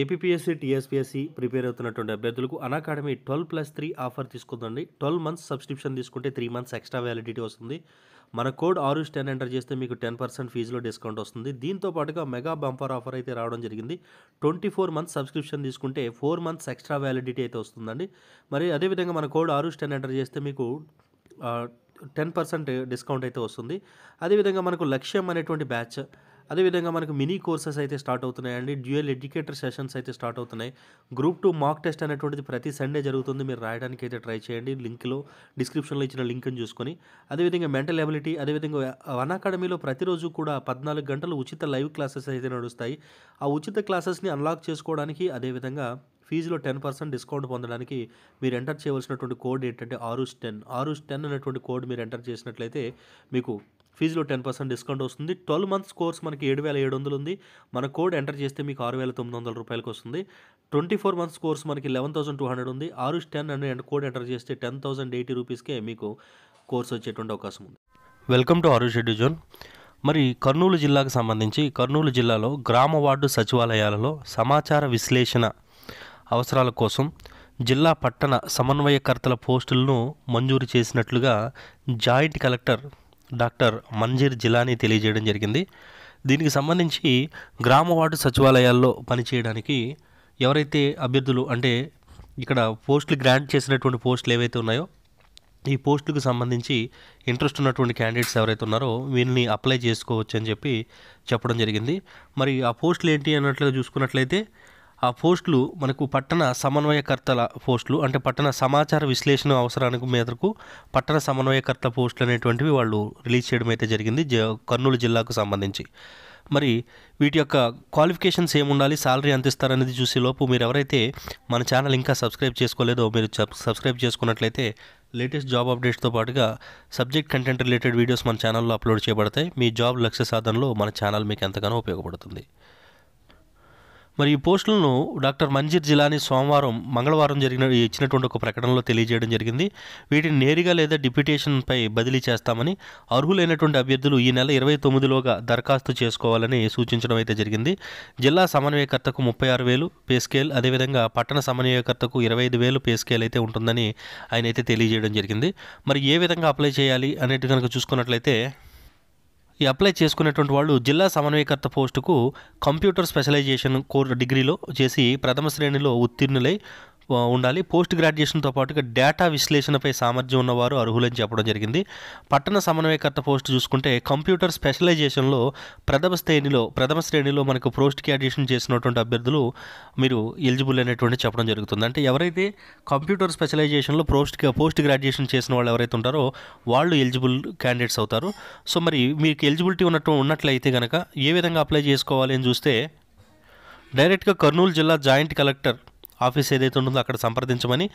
APSC TSPSC prepare అవుతున్నటువంటి అభ్యర్థులకు academy twelve plus three offer తీసుకుందండి ట్వెల్వ్ మంత్స్ సబ్స్క్రిప్షన్ తీసుకుంటే త్రీ మంత్స్ ఎక్స్ట్రా వ్యాలిడిటీ వస్తుంది మన కోడ్ ఆరు టెన్ ఎంటర్ చేస్తే మీకు టెన్ పర్సెంట్ ఫీజులో డిస్కౌంట్ వస్తుంది దీంతో పాటుగా మెగా బంపర్ ఆఫర్ అయితే రావడం జరిగింది ట్వంటీ ఫోర్ మంత్స్ సబ్స్క్రిప్షన్ తీసుకుంటే ఫోర్ మంత్స్ ఎక్స్ట్రా వ్యాలిడిటీ అయితే వస్తుందండి మరి అదేవిధంగా మన కోడ్ ఆరు టెన్ ఎంటర్ చేస్తే మీకు టెన్ పర్సెంట్ డిస్కౌంట్ అయితే వస్తుంది అదేవిధంగా మనకు లక్ష్యం అనేటువంటి బ్యాచ్ అదేవిధంగా మనకు మినీ కోర్సెస్ అయితే స్టార్ట్ అవుతున్నాయండి డ్యూయల్ ఎడ్యుకేటర్ సెషన్స్ అయితే స్టార్ట్ అవుతున్నాయి గ్రూప్ టూ మాక్ టెస్ట్ అనేటువంటిది ప్రతి సండే జరుగుతుంది మీరు రాయడానికి అయితే ట్రై చేయండి లింక్లో డిస్క్రిప్షన్లో ఇచ్చిన లింక్ని చూసుకొని అదేవిధంగా మెంటల్ ఎబిలిటీ అదేవిధంగా వన్ అకాడమీలో ప్రతిరోజు కూడా పద్నాలుగు గంటలు ఉచిత లైవ్ క్లాసెస్ అయితే నడుస్తాయి ఆ ఉచిత క్లాసెస్ని అన్లాక్ చేసుకోవడానికి అదేవిధంగా ఫీజులో టెన్ పర్సెంట్ డిస్కౌంట్ పొందడానికి మీరు ఎంటర్ చేయవలసినటువంటి కోడ్ ఏంటంటే ఆరుస్ టెన్ ఆరుస్ టెన్ అనేటువంటి కోడ్ మీరు ఎంటర్ చేసినట్లయితే మీకు ఫీజులో టెన్ పర్సెంట్ డిస్కౌంట్ వస్తుంది ట్వెల్వ్ మంత్స్ కోర్స్ మనకి ఏడు వేల ఏడు వందలు ఉంది మన కోడ్ ఎంటర్ చేస్తే మీకు ఆరు వేల తొమ్మిది వందల రూపాయలకు వస్తుంది ట్వంటీ ఫోర్ మంత్స్ కోర్స్ మనకి లెవెన్ థౌసండ్ టూ హండ్రెడ్ ఉంది ఆరు టెన్ అండ్ కోడ్ ఎంటర్ చేస్తే టెన్ థౌసండ్ ఎయిటీ రూపీస్కే మీకు కోర్స్ వచ్చేటువంటి అవకాశం ఉంది welcome to Aarush edu zone మరి కర్నూలు జిల్లాకు సంబంధించి కర్నూలు జిల్లాలో గ్రామ వార్డు సచివాలయాలలో సమాచార విశ్లేషణ అవసరాల కోసం జిల్లా పట్టణ సమన్వయకర్తల పోస్టులను మంజూరు చేసినట్లుగా joint collector doctor Manjeer Jilani తెలియజేయడం జరిగింది దీనికి సంబంధించి గ్రామ వార్డు సచివాలయాల్లో పనిచేయడానికి ఎవరైతే అభ్యర్థులు అంటే ఇక్కడ పోస్టులు గ్రాంట్ చేసినటువంటి పోస్టులు ఏవైతే ఉన్నాయో ఈ పోస్టులకు సంబంధించి ఇంట్రెస్ట్ ఉన్నటువంటి క్యాండిడేట్స్ ఎవరైతే ఉన్నారో వీళ్ళని అప్లై చేసుకోవచ్చు అని చెప్పి చెప్పడం జరిగింది మరి ఆ పోస్టులు ఏంటి అన్నట్లుగా చూసుకున్నట్లయితే ఆ పోస్టులు మనకు పట్టణ సమన్వయకర్తల పోస్టులు అంటే పట్టణ సమాచార విశ్లేషణ అవసరానికి మేరకు పట్టణ సమన్వయకర్త పోస్టులు అనేటువంటివి వాళ్ళు రిలీజ్ చేయడం అయితే జరిగింది కర్నూలు జిల్లాకు సంబంధించి మరి వీటి యొక్క క్వాలిఫికేషన్స్ ఏముండాలి శాలరీ అందిస్తారనేది చూసే లోపు మీరు ఎవరైతే మన ఛానల్ ఇంకా సబ్స్క్రైబ్ చేసుకోలేదో మీరు సబ్స్క్రైబ్ చేసుకున్నట్లయితే లేటెస్ట్ జాబ్ అప్డేట్స్తో పాటుగా సబ్జెక్ట్ కంటెంట్ రిలేటెడ్ వీడియోస్ మన ఛానల్లో అప్లోడ్ చేయబడతాయి మీ జాబ్ లక్ష్య సాధనలో మన ఛానల్ మీకు ఎంతగానో ఉపయోగపడుతుంది మరి ఈ పోస్టులను డాక్టర్ మంజీర్ జిలాని సోమవారం మంగళవారం జరిగిన ఇచ్చినటువంటి ఒక ప్రకటనలో తెలియజేయడం జరిగింది వీటిని నేరుగా లేదా డిప్యూటేషన్పై బదిలీ చేస్తామని అర్హులైనటువంటి అభ్యర్థులు ఈ నెల ఇరవై తొమ్మిదిలోగా దరఖాస్తు చేసుకోవాలని సూచించడం అయితే జరిగింది జిల్లా సమన్వయకర్తకు ముప్పై ఆరు వేలు పే స్కేల్ అదేవిధంగా పట్టణ సమన్వయకర్తకు ఇరవై ఐదు వేలు పే స్కేల్ అయితే ఉంటుందని ఆయన అయితే తెలియజేయడం జరిగింది మరి ఏ విధంగా అప్లై చేయాలి అనేది కనుక చూసుకున్నట్లయితే ఈ అప్లై చేసుకునేటువంటి వాళ్ళు జిల్లా సమన్వయకర్త పోస్టుకు కంప్యూటర్ స్పెషలైజేషన్ కోర్ డిగ్రీలో చేసి ప్రథమ శ్రేణిలో ఉత్తీర్ణులై ఉండాలి పోస్ట్ గ్రాడ్యుయేషన్తో పాటుగా డేటా విశ్లేషణపై సామర్థ్యం ఉన్నవారు అర్హులని చెప్పడం జరిగింది పట్టణ సమన్వయకర్త పోస్ట్ చూసుకుంటే కంప్యూటర్ స్పెషలైజేషన్లో ప్రథమ శ్రేణిలో ప్రథమ శ్రేణిలో మనకు పోస్ట్ గ్రాడ్యుయేషన్ చేసినటువంటి అభ్యర్థులు మీరు ఎలిజిబుల్ అనేటువంటి చెప్పడం జరుగుతుంది అంటే ఎవరైతే కంప్యూటర్ స్పెషలైజేషన్లో పోస్ట్ పోస్ట్ గ్రాడ్యుయేషన్ చేసిన వాళ్ళు ఎవరైతే ఉంటారో వాళ్ళు ఎలిజిబుల్ క్యాండిడేట్స్ అవుతారు సో మరి మీకు ఎలిజిబిలిటీ ఉన్నట్టు ఉన్నట్లయితే కనుక ఏ విధంగా అప్లై చేసుకోవాలి అని చూస్తే డైరెక్ట్గా కర్నూలు జిల్లా జాయింట్ కలెక్టర్ ఆఫీస్ ఏదైతే ఉంటుందో అక్కడ సంప్రదించమని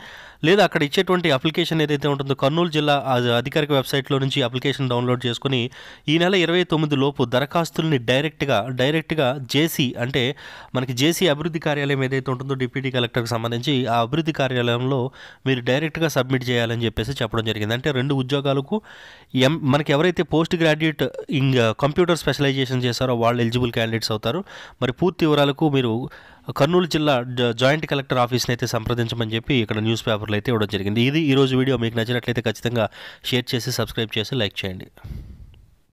లేదా అక్కడ ఇచ్చేటువంటి అప్లికేషన్ ఏదైతే ఉంటుందో కర్నూలు జిల్లా అధికారిక వెబ్సైట్లో నుంచి అప్లికేషన్ డౌన్లోడ్ చేసుకుని ఈ నెల ఇరవై తొమ్మిది లోపు దరఖాస్తుల్ని డైరెక్ట్గా డైరెక్ట్గా జేసీ అంటే మనకి జేసీ అభివృద్ధి కార్యాలయం ఏదైతే ఉంటుందో డిప్యూటీ కలెక్టర్కి సంబంధించి ఆ అభివృద్ధి కార్యాలయంలో మీరు డైరెక్ట్గా సబ్మిట్ చేయాలని చెప్పేసి చెప్పడం జరిగింది అంటే రెండు ఉద్యోగాలకు ఎం మనకి ఎవరైతే పోస్ట్ గ్రాడ్యుయేట్ ఇంకా కంప్యూటర్ స్పెషలైజేషన్ చేశారో వాళ్ళు ఎలిజిబుల్ క్యాండిడేట్స్ అవుతారు మరి పూర్తి వివరాలకు మీరు కర్నూలు జిల్లా జాయింట్ కలెక్టర్ ఆఫీస్ని అయితే సంప్రదించమని చెప్పి ఇక్కడ న్యూస్ పేపర్లు అయితే ఇవ్వడం జరిగింది ఇది ఈరోజు వీడియో మీకు నచ్చినట్లయితే ఖచ్చితంగా షేర్ చేసి సబ్స్క్రైబ్ చేసి లైక్ చేయండి